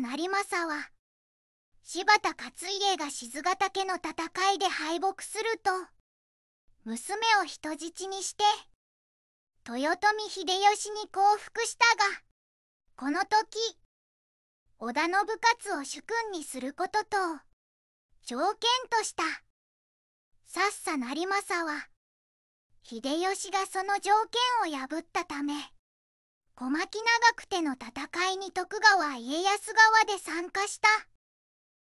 政成政は柴田勝家が静ヶ岳の戦いで敗北すると娘を人質にして豊臣秀吉に降伏したがこの時織田信勝を主君にすることと条件としたさっさ成政は秀吉がその条件を破ったため小牧長久手の戦いに徳川家康側で参加した。